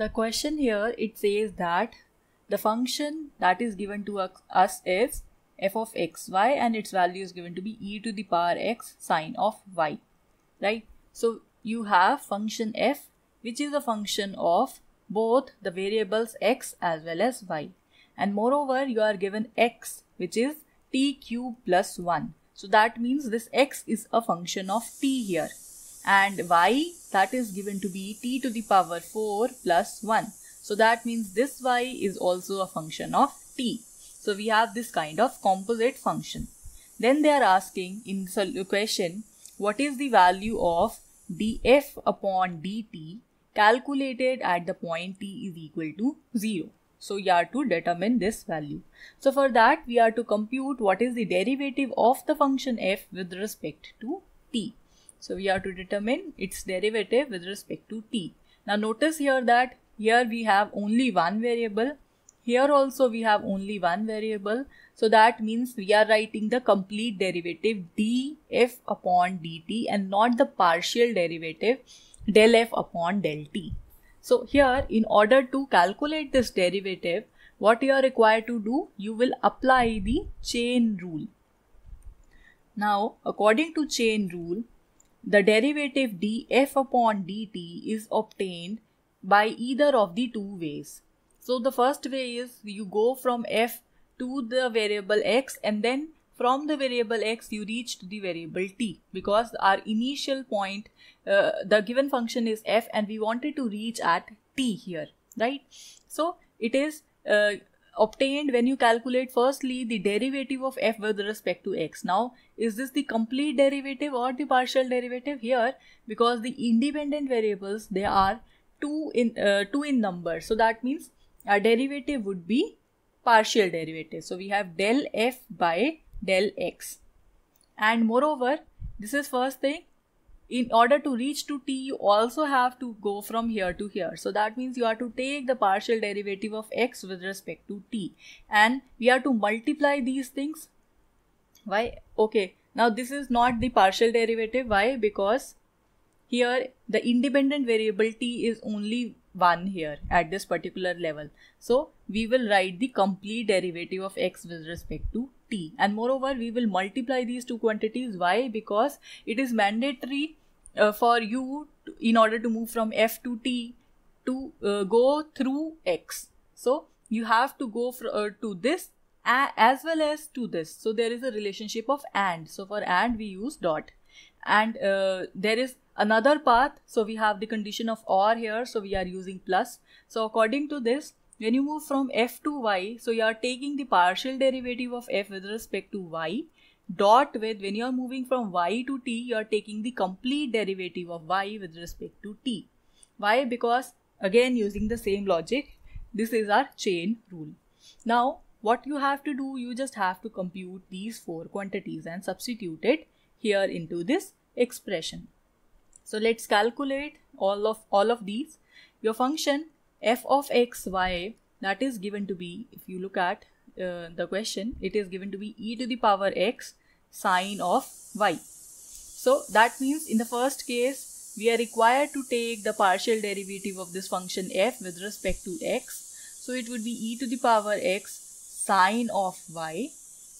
The question here, it says that the function that is given to us is f of xy and its value is given to be e to the power x sine of y, right? So you have function f which is a function of both the variables x as well as y. And moreover, you are given x which is t cube plus 1. So that means this x is a function of t here and y that is given to be t to the power 4 plus 1. So that means this y is also a function of t. So we have this kind of composite function. Then they are asking in the question what is the value of df upon dt calculated at the point t is equal to 0. So we are to determine this value. So for that we are to compute what is the derivative of the function f with respect to t. So we are to determine its derivative with respect to t. Now notice here that here we have only one variable. Here also we have only one variable. So that means we are writing the complete derivative df upon dt and not the partial derivative del f upon del t. So here in order to calculate this derivative, what you are required to do, you will apply the chain rule. Now according to chain rule, the derivative df upon dt is obtained by either of the two ways. So the first way is you go from f to the variable x and then from the variable x you reach to the variable t because our initial point uh, the given function is f and we wanted to reach at t here right so it is uh, obtained when you calculate firstly the derivative of f with respect to x. Now, is this the complete derivative or the partial derivative here? Because the independent variables, they are 2 in, uh, 2 in number. So, that means our derivative would be partial derivative. So, we have del f by del x. And moreover, this is first thing in order to reach to t you also have to go from here to here so that means you are to take the partial derivative of x with respect to t and we are to multiply these things why okay now this is not the partial derivative why because here the independent variable t is only 1 here at this particular level so we will write the complete derivative of x with respect to t and moreover we will multiply these two quantities why because it is mandatory uh, for you, to, in order to move from f to t to uh, go through x so you have to go for, uh, to this as well as to this so there is a relationship of and so for and we use dot and uh, there is another path so we have the condition of or here so we are using plus so according to this when you move from f to y so you are taking the partial derivative of f with respect to y dot with when you're moving from y to t, you're taking the complete derivative of y with respect to t. Why? Because again, using the same logic, this is our chain rule. Now, what you have to do, you just have to compute these four quantities and substitute it here into this expression. So let's calculate all of all of these. Your function f of x y that is given to be if you look at uh, the question, it is given to be e to the power x sine of y. So that means in the first case, we are required to take the partial derivative of this function f with respect to x. So it would be e to the power x sine of y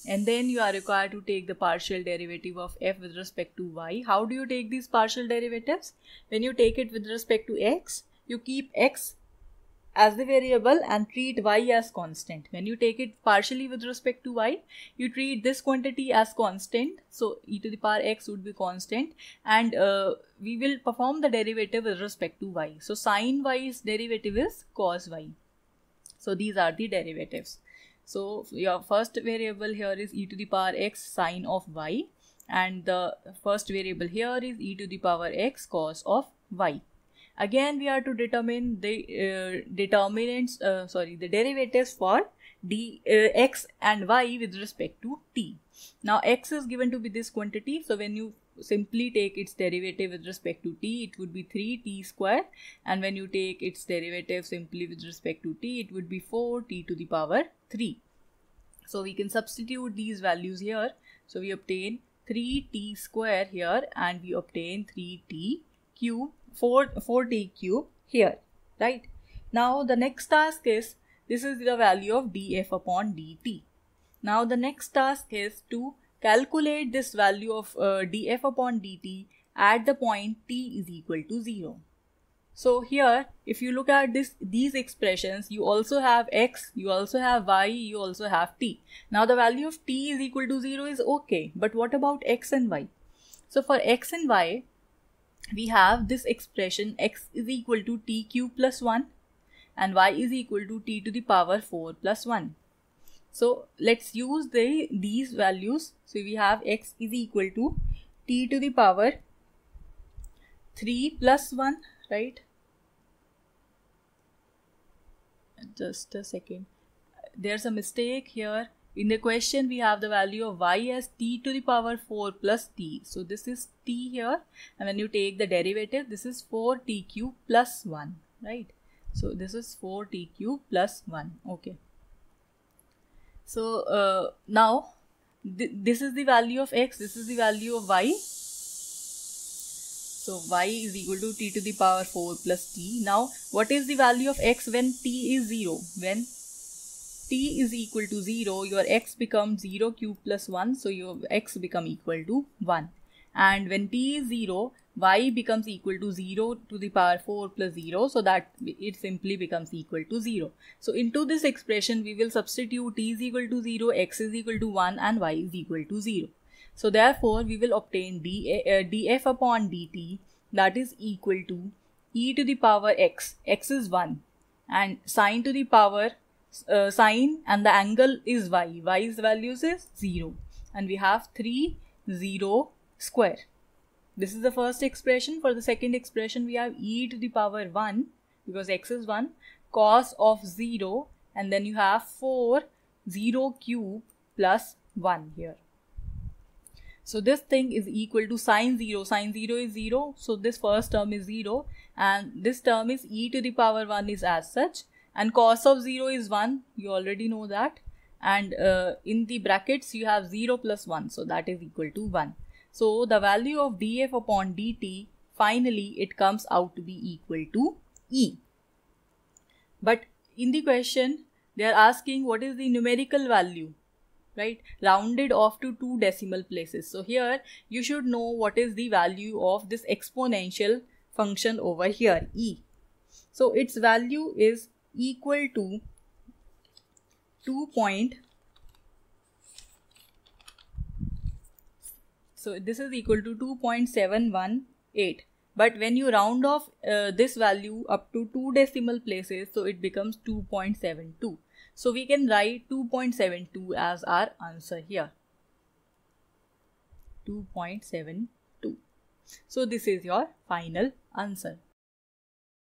and then you are required to take the partial derivative of f with respect to y. How do you take these partial derivatives? When you take it with respect to x, you keep x as the variable and treat y as constant. When you take it partially with respect to y, you treat this quantity as constant. So e to the power x would be constant and uh, we will perform the derivative with respect to y. So sine y's derivative is cos y. So these are the derivatives. So your first variable here is e to the power x sine of y and the first variable here is e to the power x cos of y. Again, we are to determine the uh, determinants, uh, sorry, the derivatives for d uh, x and y with respect to t. Now, x is given to be this quantity. So, when you simply take its derivative with respect to t, it would be 3t square. And when you take its derivative simply with respect to t, it would be 4t to the power 3. So, we can substitute these values here. So, we obtain 3t square here and we obtain 3t cube 4 4t cube here right now the next task is this is the value of df upon dt now the next task is to calculate this value of uh, df upon dt at the point t is equal to 0 so here if you look at this these expressions you also have x you also have y you also have t now the value of t is equal to 0 is okay but what about x and y so for x and y we have this expression x is equal to tq plus 1 and y is equal to t to the power 4 plus 1. So let's use the these values. So we have x is equal to t to the power 3 plus 1, right? Just a second. There's a mistake here. In the question, we have the value of y as t to the power 4 plus t. So this is t here. And when you take the derivative, this is 4t cube plus 1, right? So this is 4t cube plus 1, okay. So uh, now, th this is the value of x, this is the value of y. So y is equal to t to the power 4 plus t. Now, what is the value of x when t is 0? When t is equal to 0, your x becomes 0 cube plus 1, so your x become equal to 1. And when t is 0, y becomes equal to 0 to the power 4 plus 0 so that it simply becomes equal to 0. So into this expression we will substitute t is equal to 0, x is equal to 1 and y is equal to 0. So therefore we will obtain d, uh, df upon dt that is equal to e to the power x, x is 1 and sine to the power uh, sine and the angle is y. y's values is 0 and we have 3 0 square. This is the first expression. For the second expression we have e to the power 1 because x is 1 cos of 0 and then you have 4 0 cube plus 1 here. So this thing is equal to sine 0. Sine 0 is 0. So this first term is 0 and this term is e to the power 1 is as such and cos of 0 is 1 you already know that and uh, in the brackets you have 0 plus 1 so that is equal to 1 so the value of df upon dt finally it comes out to be equal to e but in the question they are asking what is the numerical value right rounded off to two decimal places so here you should know what is the value of this exponential function over here e so its value is equal to 2 point so this is equal to 2.718 but when you round off uh, this value up to two decimal places so it becomes 2.72 so we can write 2.72 as our answer here 2.72 so this is your final answer